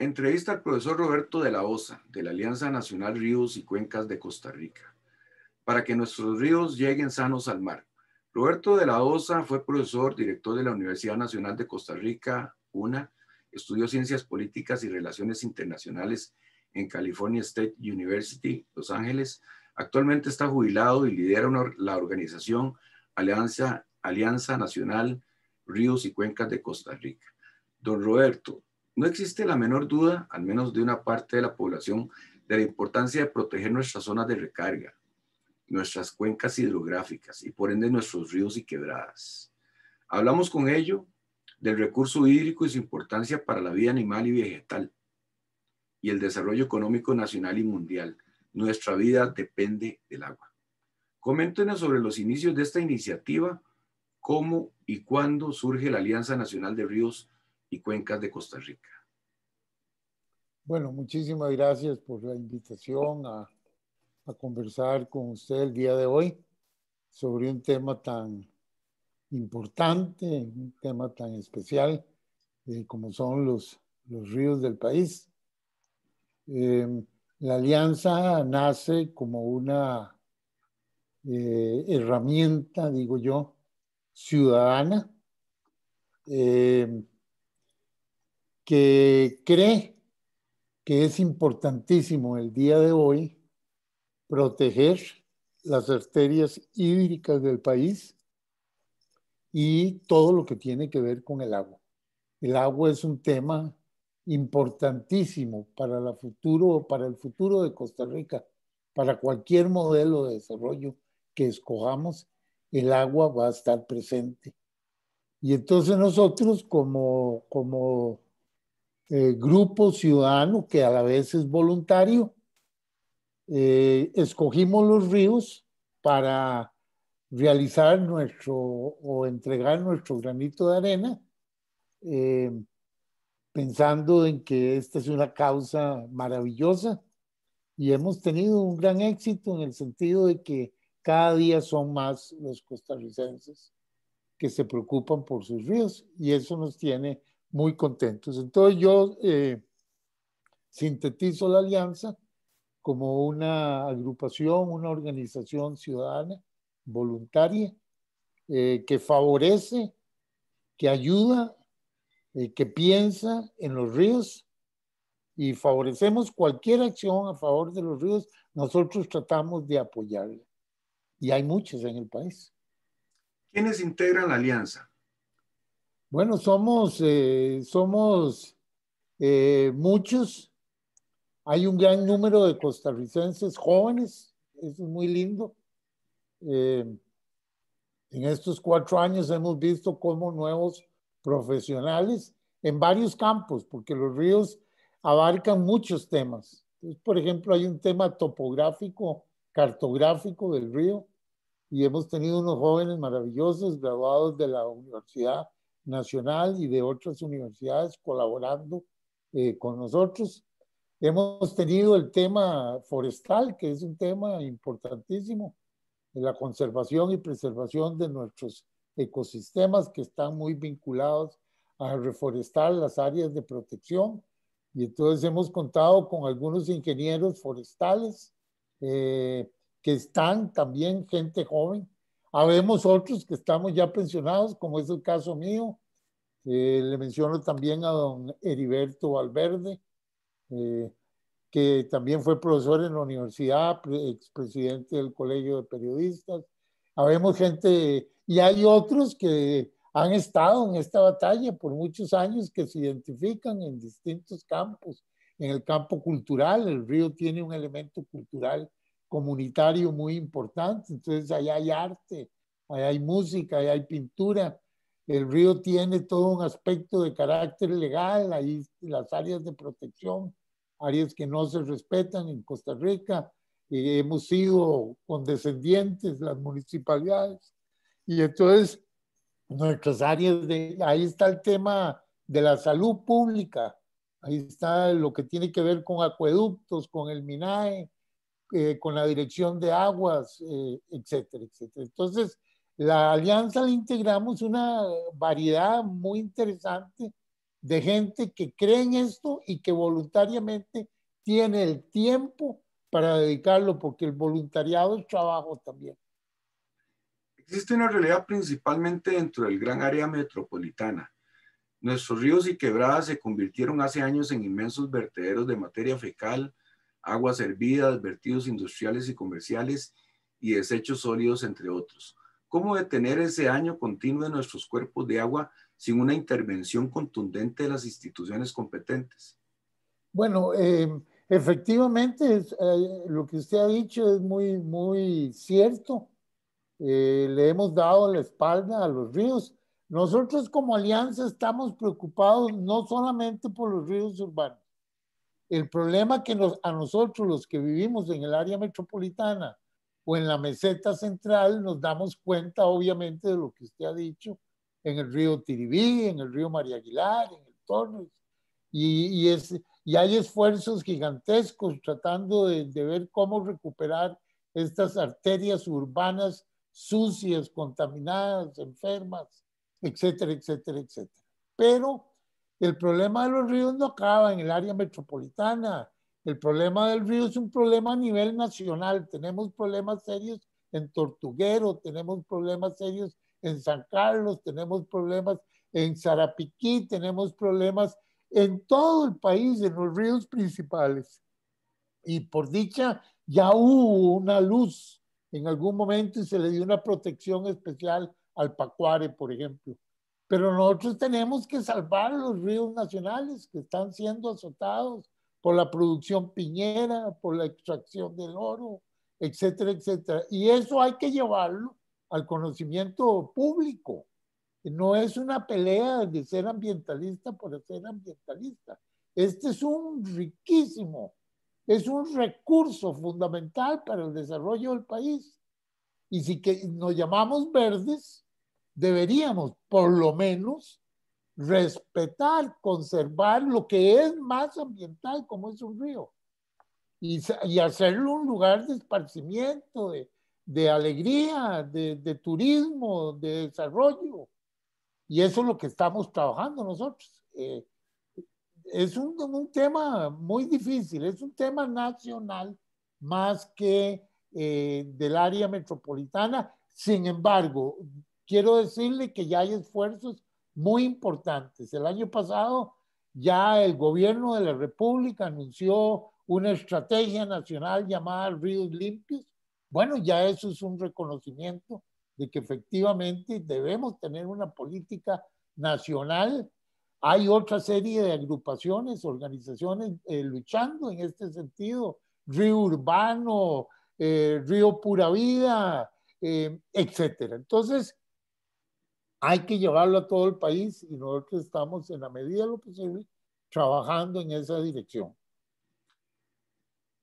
Entrevista al profesor Roberto de la Osa, de la Alianza Nacional Ríos y Cuencas de Costa Rica, para que nuestros ríos lleguen sanos al mar. Roberto de la Osa fue profesor, director de la Universidad Nacional de Costa Rica, UNA, estudió Ciencias Políticas y Relaciones Internacionales en California State University, Los Ángeles. Actualmente está jubilado y lidera la organización Alianza, Alianza Nacional Ríos y Cuencas de Costa Rica. Don Roberto, no existe la menor duda, al menos de una parte de la población, de la importancia de proteger nuestras zonas de recarga, nuestras cuencas hidrográficas y por ende nuestros ríos y quebradas. Hablamos con ello del recurso hídrico y su importancia para la vida animal y vegetal y el desarrollo económico nacional y mundial. Nuestra vida depende del agua. Coméntenos sobre los inicios de esta iniciativa, cómo y cuándo surge la Alianza Nacional de Ríos y cuencas de Costa Rica. Bueno, muchísimas gracias por la invitación a, a conversar con usted el día de hoy sobre un tema tan importante, un tema tan especial eh, como son los, los ríos del país. Eh, la alianza nace como una eh, herramienta, digo yo, ciudadana, que cree que es importantísimo el día de hoy proteger las arterias hídricas del país y todo lo que tiene que ver con el agua. El agua es un tema importantísimo para, el futuro de Costa Rica, para cualquier modelo de desarrollo que escojamos, el agua va a estar presente. Y entonces nosotros como, como eh, grupo ciudadano que a la vez es voluntario. Eh, escogimos los ríos para realizar nuestro o entregar nuestro granito de arena, eh, pensando en que esta es una causa maravillosa y hemos tenido un gran éxito en el sentido de que cada día son más los costarricenses que se preocupan por sus ríos y eso nos tiene muy contentos. Entonces yo eh, sintetizo la alianza como una agrupación, una organización ciudadana voluntaria eh, que favorece, que ayuda, eh, que piensa en los ríos y favorecemos cualquier acción a favor de los ríos, nosotros tratamos de apoyarla. Y hay muchas en el país. ¿Quiénes integran la alianza? Bueno, somos, eh, somos eh, muchos. Hay un gran número de costarricenses jóvenes, eso es muy lindo. Eh, en estos cuatro años hemos visto como nuevos profesionales en varios campos, porque los ríos abarcan muchos temas. por ejemplo, hay un tema topográfico, cartográfico del río, y hemos tenido unos jóvenes maravillosos graduados de la Universidad Nacional y de otras universidades colaborando eh, con nosotros. Hemos tenido el tema forestal, que es un tema importantísimo, de la conservación y preservación de nuestros ecosistemas que están muy vinculados a reforestar las áreas de protección. Y entonces hemos contado con algunos ingenieros forestales eh, que están también gente joven Habemos otros que estamos ya pensionados, como es el caso mío. le menciono también a don Heriberto Valverde, eh, que también fue profesor en la universidad, expresidente del Colegio de Periodistas. Habemos gente, y hay otros que han estado en esta batalla por muchos años, que se identifican en distintos campos. En el campo cultural, el río tiene un elemento cultural comunitario muy importante. Entonces, allá hay arte, allá hay música, allá hay pintura. El río tiene todo un aspecto de carácter legal, ahí las áreas de protección, áreas que no se respetan en Costa Rica. hemos sido condescendientes las municipalidades. Y entonces, nuestras áreas de... Ahí está el tema de la salud pública. Ahí está lo que tiene que ver con acueductos, con el MINAE, eh, con la dirección de aguas, eh, etcétera, etcétera. Entonces, la alianza le integramos una variedad muy interesante de gente que cree en esto y que voluntariamente tiene el tiempo para dedicarlo, porque el voluntariado es trabajo también. Existe una realidad principalmente dentro del gran área metropolitana. Nuestros ríos y quebradas se convirtieron hace años en inmensos vertederos de materia fecal, aguas hervidas, vertidos industriales y comerciales y desechos sólidos, entre otros. ¿Cómo detener ese año continuo de nuestros cuerpos de agua sin una intervención contundente de las instituciones competentes? Bueno, eh, efectivamente, eh, lo que usted ha dicho es muy, muy cierto. Eh, le hemos dado la espalda a los ríos. Nosotros como alianza estamos preocupados no solamente por los ríos urbanos, el problema que nos, a nosotros los que vivimos en el área metropolitana o en la meseta central nos damos cuenta obviamente de lo que usted ha dicho en el río Tiribí, en el río María Aguilar, en el Torres. Y, y hay esfuerzos gigantescos tratando de, de ver cómo recuperar estas arterias urbanas sucias, contaminadas, enfermas, etcétera, etcétera, etcétera. Pero el problema de los ríos no acaba en el área metropolitana. El problema del río es un problema a nivel nacional. Tenemos problemas serios en Tortuguero, tenemos problemas serios en San Carlos, tenemos problemas en Sarapiquí, tenemos problemas en todo el país, en los ríos principales. Y por dicha, ya hubo una luz en algún momento y se le dio una protección especial al Pacuare, por ejemplo. Pero nosotros tenemos que salvar los ríos nacionales que están siendo azotados por la producción piñera, por la extracción del oro, etcétera, etcétera. Y eso hay que llevarlo al conocimiento público. No es una pelea de ser ambientalista por ser ambientalista. Este es un riquísimo, es un recurso fundamental para el desarrollo del país. Y si que nos llamamos verdes, deberíamos por lo menos respetar, conservar lo que es más ambiental, como es un río, y, y hacerlo un lugar de esparcimiento, de, alegría, de, turismo, de desarrollo. Y eso es lo que estamos trabajando nosotros. Eh, es un, un, tema muy difícil, es un tema nacional más que eh, del área metropolitana. Sin embargo, quiero decirle que ya hay esfuerzos muy importantes. El año pasado ya el gobierno de la República anunció una estrategia nacional llamada Ríos Limpios. Bueno, ya eso es un reconocimiento de que efectivamente debemos tener una política nacional. Hay otra serie de agrupaciones, organizaciones eh, luchando en este sentido. Río Urbano, eh, Río Pura Vida, eh, etcétera. Entonces, hay que llevarlo a todo el país y nosotros estamos en la medida de lo posible trabajando en esa dirección.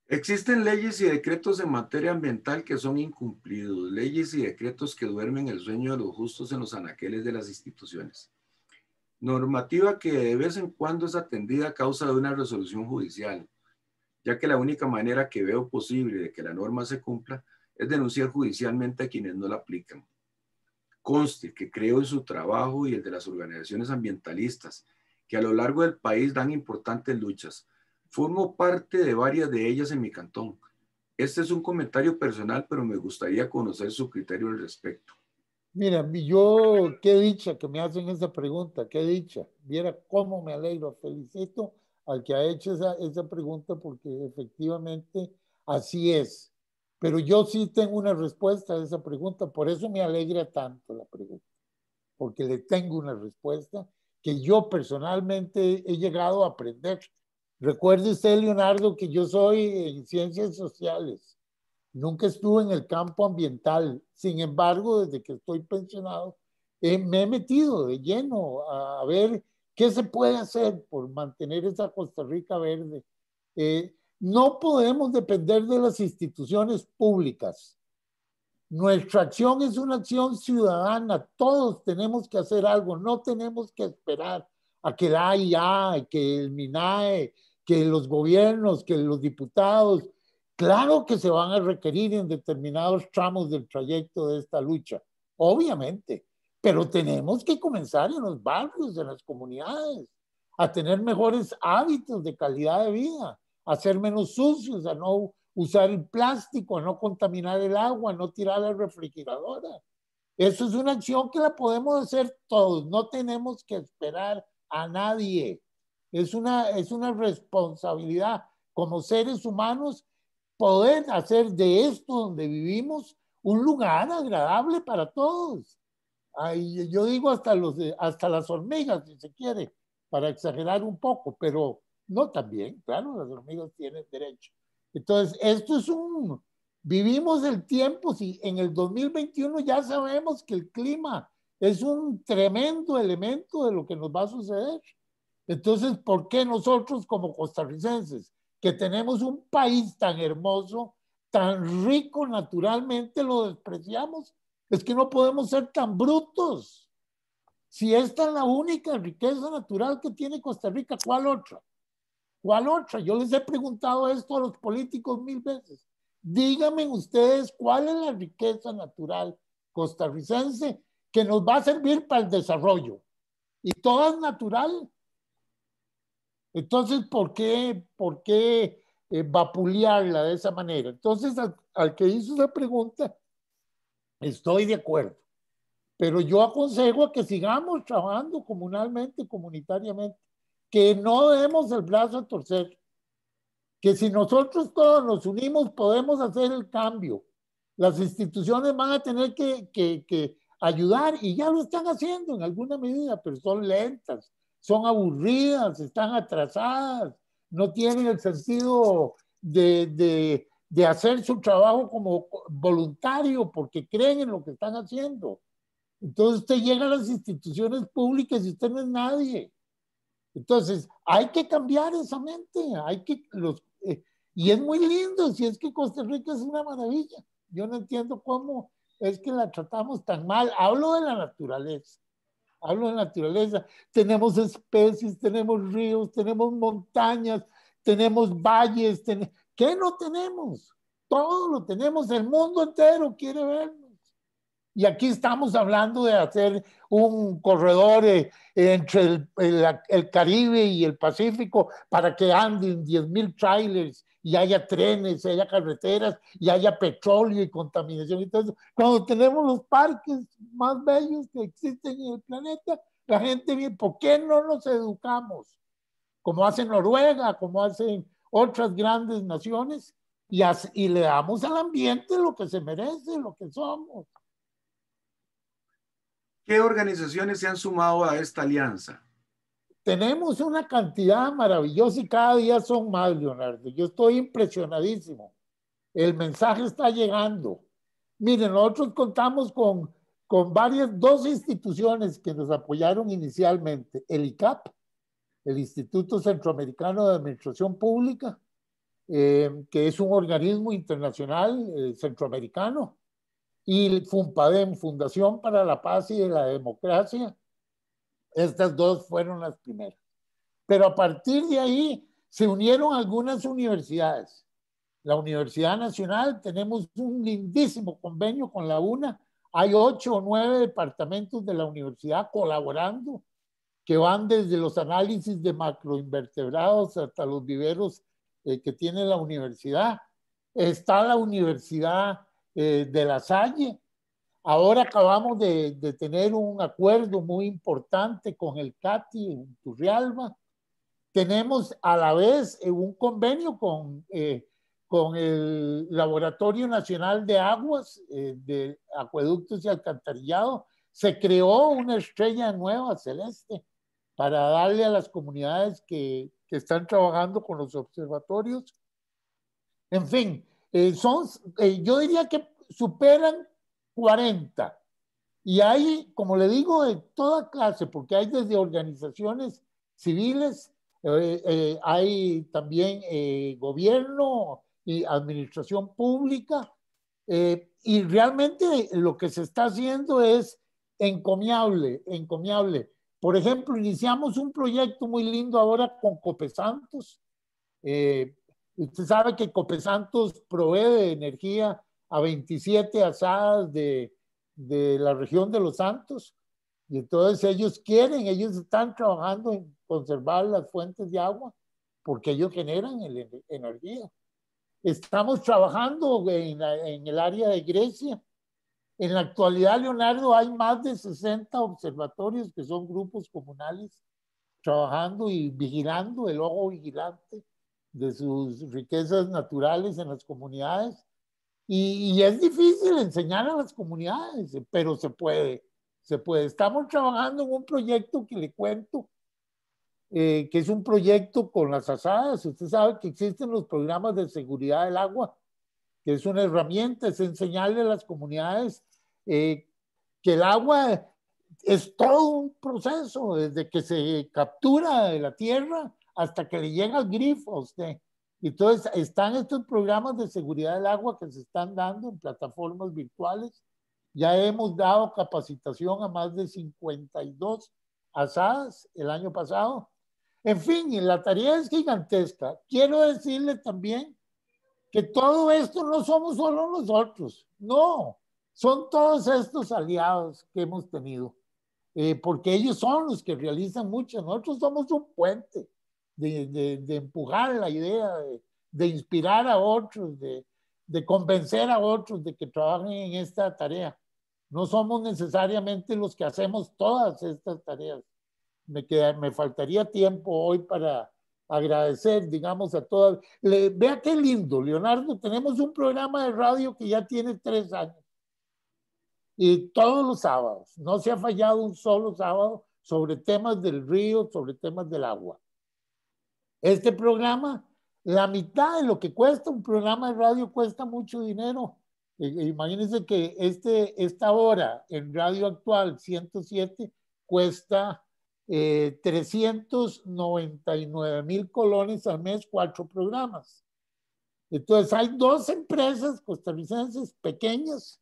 Existen leyes y decretos en materia ambiental que son incumplidos, leyes y decretos que duermen el sueño de los justos en los anaqueles de las instituciones. Normativa que de vez en cuando es atendida a causa de una resolución judicial, ya que la única manera que veo posible de que la norma se cumpla es denunciar judicialmente a quienes no la aplican. Conste que creo en su trabajo y el de las organizaciones ambientalistas, que a lo largo del país dan importantes luchas. Formo parte de varias de ellas en mi cantón. Este es un comentario personal, pero me gustaría conocer su criterio al respecto. Mira, yo, qué dicha que me hacen esa pregunta, qué dicha. Viera cómo me alegro, felicito al que ha hecho esa, esa pregunta porque efectivamente así es. Pero yo sí tengo una respuesta a esa pregunta, por eso me alegra tanto la pregunta, porque le tengo una respuesta que yo personalmente he llegado a aprender. Recuerde usted, Leonardo, que yo soy en eh, ciencias sociales, nunca estuve en el campo ambiental, sin embargo, desde que estoy pensionado, eh, me he metido de lleno a, ver qué se puede hacer por mantener esa Costa Rica verde. Eh, no podemos depender de las instituciones públicas. Nuestra acción es una acción ciudadana. Todos tenemos que hacer algo. No tenemos que esperar a que la AIA, que el MINAE, que los gobiernos, que los diputados, claro que se van a requerir en determinados tramos del trayecto de esta lucha, obviamente, pero tenemos que comenzar en los barrios, en las comunidades, a tener mejores hábitos de calidad de vida, a ser menos sucios, a no usar el plástico, a no contaminar el agua, a no tirar la refrigeradora. Eso es una acción que la podemos hacer todos, no tenemos que esperar a nadie. Es una, es una responsabilidad como seres humanos poder hacer de esto donde vivimos un lugar agradable para todos. yo digo hasta, los, hasta las hormigas, si se quiere, para exagerar un poco, pero no, también, claro, las hormigas tienen derecho. Entonces, esto es un, vivimos el tiempo, si en el 2021 ya sabemos que el clima es un tremendo elemento de lo que nos va a suceder. Entonces, ¿por qué nosotros como costarricenses, que tenemos un país tan hermoso, tan rico naturalmente, lo despreciamos? Es que no podemos ser tan brutos. Si esta es la única riqueza natural que tiene Costa Rica, ¿cuál otra? ¿Cuál otra? Yo les he preguntado esto a los políticos mil veces. Díganme ustedes cuál es la riqueza natural costarricense que nos va a servir para el desarrollo. Y toda es natural. Entonces, ¿por qué, por qué eh, vapulearla de esa manera? Entonces, al, al que hizo esa pregunta, estoy de acuerdo. Pero yo aconsejo a que sigamos trabajando comunalmente, comunitariamente que no demos el brazo a torcer, que si nosotros todos nos unimos podemos hacer el cambio. Las instituciones van a tener que, ayudar y ya lo están haciendo en alguna medida, pero son lentas, son aburridas, están atrasadas, no tienen el sentido de, de, hacer su trabajo como voluntario porque creen en lo que están haciendo. Entonces usted llega a las instituciones públicas y usted no es nadie. Entonces, hay que cambiar esa mente, hay que los eh, y es muy lindo, si es que Costa Rica es una maravilla. Yo no entiendo cómo es que la tratamos tan mal. Hablo de la naturaleza. Hablo de la naturaleza. Tenemos especies, tenemos ríos, tenemos montañas, tenemos valles, ¿qué no tenemos? Todo lo tenemos, el mundo entero quiere ver y aquí estamos hablando de hacer un corredor eh, entre el, Caribe y el Pacífico para que anden 10.000 trailers y haya trenes, haya carreteras, y haya petróleo y contaminación. Entonces, cuando tenemos los parques más bellos que existen en el planeta, la gente viene, ¿por qué no nos educamos? Como hace Noruega, como hacen otras grandes naciones, y, y le damos al ambiente lo que se merece, lo que somos. ¿Qué organizaciones se han sumado a esta alianza? Tenemos una cantidad maravillosa y cada día son más, Leonardo. Yo estoy impresionadísimo. El mensaje está llegando. Miren, nosotros contamos con, con varias, dos instituciones que nos apoyaron inicialmente. El ICAP, el Instituto Centroamericano de Administración Pública, eh, que es un organismo internacional eh, centroamericano y Fumpadem Fundación para la Paz y la Democracia. Estas dos fueron las primeras. Pero a partir de ahí se unieron algunas universidades. La Universidad Nacional, tenemos un lindísimo convenio con la UNA. Hay ocho o nueve departamentos de la universidad colaborando, que van desde los análisis de macroinvertebrados hasta los viveros eh, que tiene la universidad. Está la Universidad eh, de la Salle. Ahora acabamos de, tener un acuerdo muy importante con el CATI en Turrialba. Tenemos a la vez eh, un convenio con, eh, con el Laboratorio Nacional de Aguas, de Acueductos y Alcantarillado. Se creó una estrella nueva celeste para darle a las comunidades que, que están trabajando con los observatorios. En fin, eh, son, eh, yo diría que superan 40. Y hay, como le digo, de toda clase, porque hay desde organizaciones civiles, eh, hay también gobierno y administración pública, y realmente lo que se está haciendo es encomiable, encomiable. Por ejemplo, iniciamos un proyecto muy lindo ahora con Copesantos, eh, Usted sabe que Copesantos provee energía a 27 asadas de, de la región de Los Santos. Y entonces ellos quieren, ellos están trabajando en conservar las fuentes de agua porque ellos generan energía. Estamos trabajando en, en, el área de Grecia. En la actualidad, Leonardo, hay más de 60 observatorios que son grupos comunales trabajando y vigilando el ojo vigilante de sus riquezas naturales en las comunidades. Y, es difícil enseñar a las comunidades, pero se puede, se puede. Estamos trabajando en un proyecto que le cuento, eh, que es un proyecto con las asadas. Usted sabe que existen los programas de seguridad del agua, que es una herramienta, es enseñarle a las comunidades eh, que el agua es todo un proceso, desde que se captura de la tierra hasta que le llega al grifo a usted. Entonces, están estos programas de seguridad del agua que se están dando en plataformas virtuales. Ya hemos dado capacitación a más de 52 asadas el año pasado. En fin, la tarea es gigantesca. Quiero decirle también que todo esto no somos solo nosotros, no, son todos estos aliados que hemos tenido, eh, porque ellos son los que realizan mucho. Nosotros somos un puente de, de, empujar la idea, de, inspirar a otros, de, convencer a otros de que trabajen en esta tarea. No somos necesariamente los que hacemos todas estas tareas. Me, me faltaría tiempo hoy para agradecer, digamos, a todas. Le, vea qué lindo, Leonardo, tenemos un programa de radio que ya tiene tres años. Y todos los sábados, no se ha fallado un solo sábado sobre temas del río, sobre temas del agua. Este programa, la mitad de lo que cuesta un programa de radio cuesta mucho dinero. E, e, imagínense que este, esta hora en radio actual 107 cuesta 399 eh, mil colones al mes, cuatro programas. Entonces hay dos empresas costarricenses pequeñas,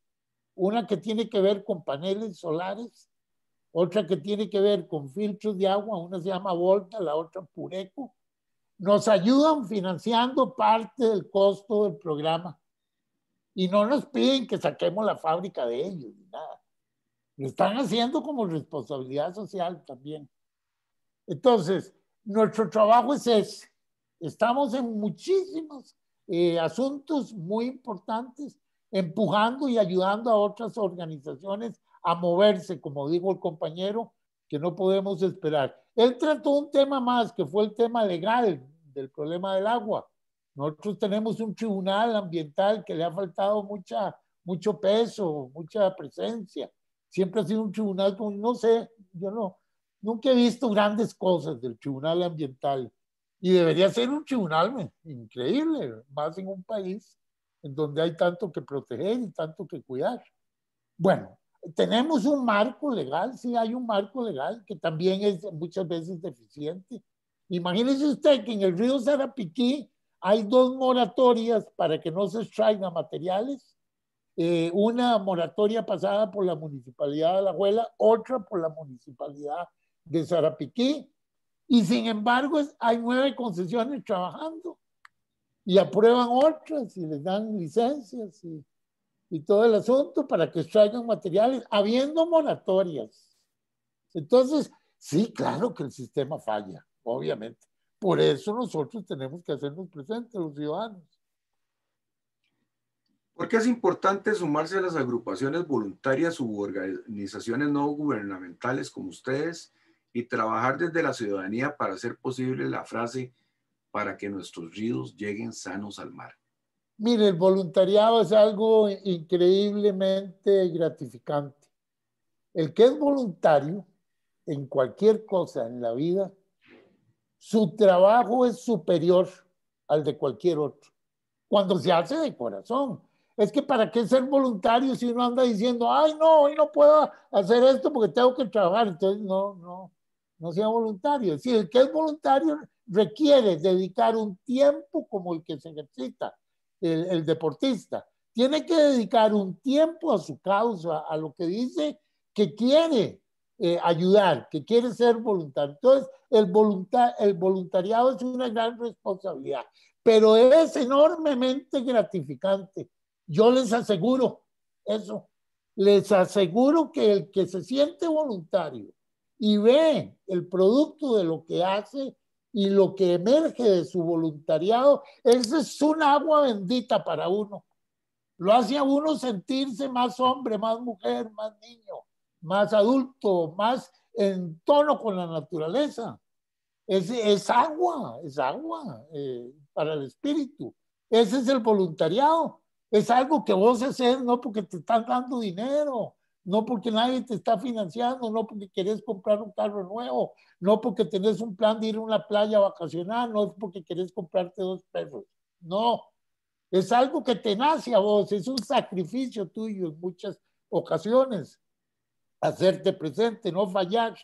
una que tiene que ver con paneles solares, otra que tiene que ver con filtros de agua, una se llama Volta, la otra Pureco, nos ayudan financiando parte del costo del programa y no nos piden que saquemos la fábrica de ellos ni nada. Lo están haciendo como responsabilidad social también. Entonces, nuestro trabajo es ese. Estamos en muchísimos eh, asuntos muy importantes, empujando y ayudando a otras organizaciones a moverse, como dijo el compañero, que no podemos esperar. Él trató un tema más, que fue el tema legal del problema del agua. Nosotros tenemos un tribunal ambiental que le ha faltado mucha, mucho peso, mucha presencia. Siempre ha sido un tribunal no sé, yo no, nunca he visto grandes cosas del tribunal ambiental. Y debería ser un tribunal increíble, más en un país en donde hay tanto que proteger y tanto que cuidar. Bueno, tenemos un marco legal, sí hay un marco legal que también es muchas veces deficiente. Imagínese usted que en el río Sarapiquí hay dos moratorias para que no se extraigan materiales. Eh, una moratoria pasada por la municipalidad de La Huela otra por la municipalidad de Sarapiquí. Y sin embargo, hay nueve concesiones trabajando y aprueban otras y les dan licencias. Y, y todo el asunto para que extraigan materiales, habiendo moratorias. Entonces, sí, claro que el sistema falla, obviamente. Por eso nosotros tenemos que hacernos presentes los ciudadanos. Porque es importante sumarse a las agrupaciones voluntarias u organizaciones no gubernamentales como ustedes y trabajar desde la ciudadanía para hacer posible la frase para que nuestros ríos lleguen sanos al mar. Mire, el voluntariado es algo increíblemente gratificante. El que es voluntario en cualquier cosa en la vida, su trabajo es superior al de cualquier otro, cuando se hace de corazón. Es que para qué ser voluntario si uno anda diciendo, ay, no, hoy no puedo hacer esto porque tengo que trabajar. Entonces, no, no, no sea voluntario. Es decir, el que es voluntario requiere dedicar un tiempo como el que se necesita el, deportista. Tiene que dedicar un tiempo a su causa, a lo que dice que quiere eh, ayudar, que quiere ser voluntario. Entonces, el, el voluntariado es una gran responsabilidad, pero es enormemente gratificante. Yo les aseguro eso. Les aseguro que el que se siente voluntario y ve el producto de lo que hace, y lo que emerge de su voluntariado, ese es un agua bendita para uno. Lo hace a uno sentirse más hombre, más mujer, más niño, más adulto, más en tono con la naturaleza. Es, es agua, es agua eh, para el espíritu. Ese es el voluntariado. Es algo que vos haces no porque te están dando dinero, no porque nadie te está financiando, no porque querés comprar un carro nuevo, no porque tenés un plan de ir a una playa a vacacionar, no es porque querés comprarte dos perros. No, es algo que te nace a vos, es un sacrificio tuyo en muchas ocasiones. Hacerte presente, no fallar,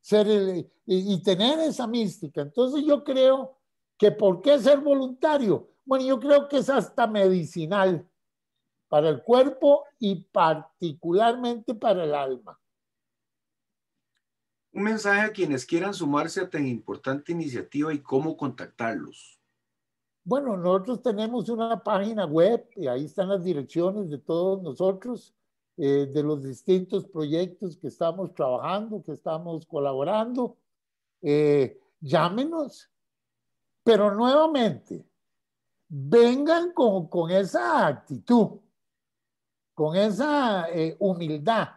ser y, y tener esa mística. Entonces yo creo que ¿por qué ser voluntario? Bueno, yo creo que es hasta medicinal para el cuerpo y particularmente para el alma. Un mensaje a quienes quieran sumarse a tan importante iniciativa y cómo contactarlos. Bueno, nosotros tenemos una página web y ahí están las direcciones de todos nosotros, eh, de los distintos proyectos que estamos trabajando, que estamos colaborando. Eh, llámenos, pero nuevamente, vengan con, con esa actitud con esa eh, humildad,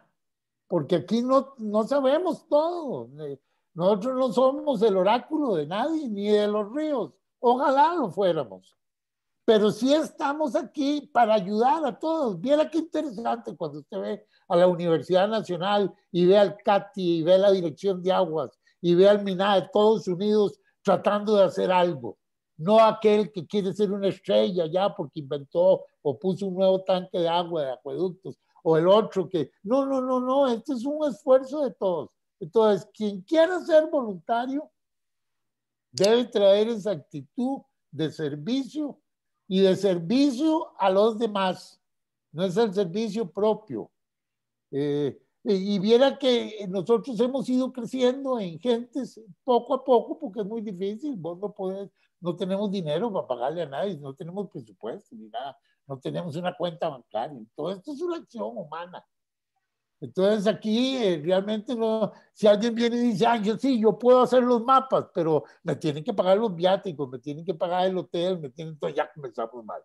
porque aquí no, sabemos todo. Eh, nosotros no somos el oráculo de nadie, ni de los ríos. Ojalá lo fuéramos. Pero sí estamos aquí para ayudar a todos. Viera qué interesante cuando usted ve a la Universidad Nacional y ve al CATI y ve a la Dirección de Aguas y ve al MINAE, todos unidos tratando de hacer algo. No aquel que quiere ser una estrella ya porque inventó o puso un nuevo tanque de agua de acueductos, o el otro que, no, no, no, no, Este es un esfuerzo de todos. Entonces, quien quiera ser voluntario debe traer esa actitud de servicio y de servicio a los demás. No es el servicio propio. Eh, y viera que nosotros hemos ido creciendo en gentes poco a poco porque es muy difícil, vos no puedes no tenemos dinero para pagarle a nadie, no tenemos presupuesto ni nada no tenemos una cuenta bancaria. Todo esto es una acción humana. Entonces aquí eh, realmente no, si alguien viene y dice, ah, yo sí, yo puedo hacer los mapas, pero me tienen que pagar los viáticos, me tienen que pagar el hotel, me tienen, entonces ya comenzamos mal.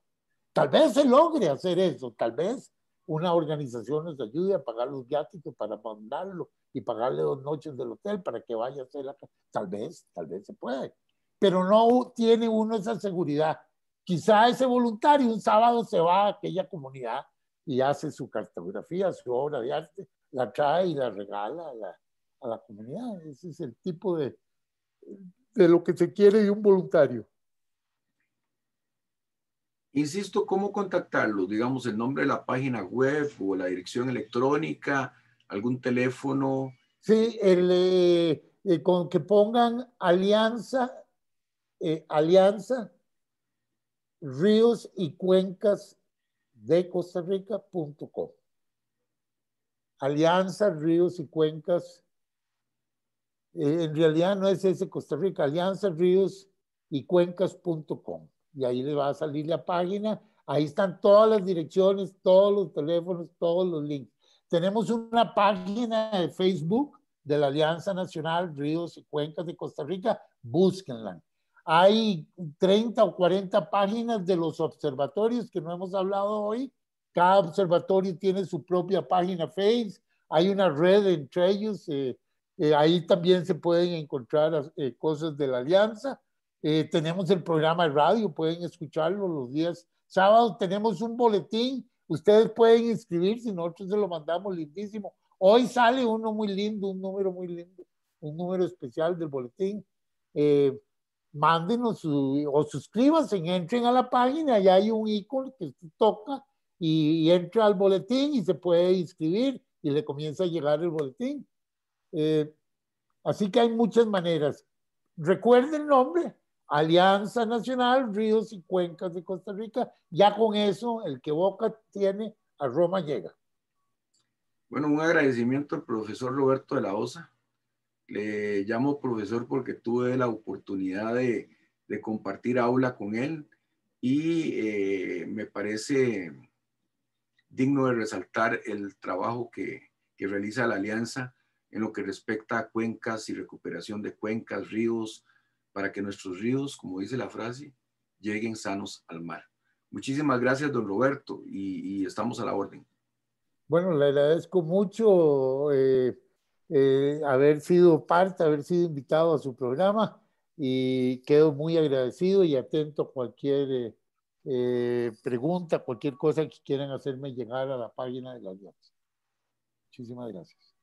Tal vez se logre hacer eso, tal vez una organización nos ayude a pagar los viáticos para mandarlo y pagarle dos noches del hotel para que vaya a hacer la... Tal vez, tal vez se puede, pero no tiene uno esa seguridad. Quizá ese voluntario un sábado se va a aquella comunidad y hace su cartografía, su obra de arte, la trae y la regala a la, comunidad. Ese es el tipo de, de lo que se quiere de un voluntario. Insisto, ¿cómo contactarlo Digamos, el nombre de la página web o la dirección electrónica, algún teléfono. Sí, el, eh, eh, con que pongan alianza, eh, alianza ríos y cuencas de Costa Rica.com. Alianza Ríos y Cuencas. Eh, en realidad no es ese Costa Rica, Alianza Ríos y Cuencas.com. Y ahí le va a salir la página. Ahí están todas las direcciones, todos los teléfonos, todos los links. Tenemos una página de Facebook de la Alianza Nacional Ríos y Cuencas de Costa Rica. Búsquenla hay 30 o 40 páginas de los observatorios que no hemos hablado hoy. Cada observatorio tiene su propia página Face. Hay una red entre ellos. Eh, eh, ahí también se pueden encontrar eh, cosas de la alianza. tenemos el programa de radio, pueden escucharlo los días sábados. Tenemos un boletín. Ustedes pueden inscribirse, nosotros se lo mandamos lindísimo. Hoy sale uno muy lindo, un número muy lindo, un número especial del boletín. Eh, mándenos o suscríbanse, entren a la página, allá hay un icono que toca y, entra al boletín y se puede inscribir y le comienza a llegar el boletín. Eh, así que hay muchas maneras. Recuerden el nombre, Alianza Nacional Ríos y Cuencas de Costa Rica. Ya con eso, el que Boca tiene, a Roma llega. Bueno, un agradecimiento al profesor Roberto de la Osa le llamo profesor porque tuve la oportunidad de, compartir aula con él y eh, me parece digno de resaltar el trabajo que, realiza la Alianza en lo que respecta a cuencas y recuperación de cuencas, ríos, para que nuestros ríos, como dice la frase, lleguen sanos al mar. Muchísimas gracias, don Roberto, y, estamos a la orden. Bueno, le agradezco mucho. Eh, eh, haber sido parte, haber sido invitado a su programa y quedo muy agradecido y atento a cualquier eh, eh, pregunta, cualquier cosa que quieran hacerme llegar a la página de la Alianza. Muchísimas gracias.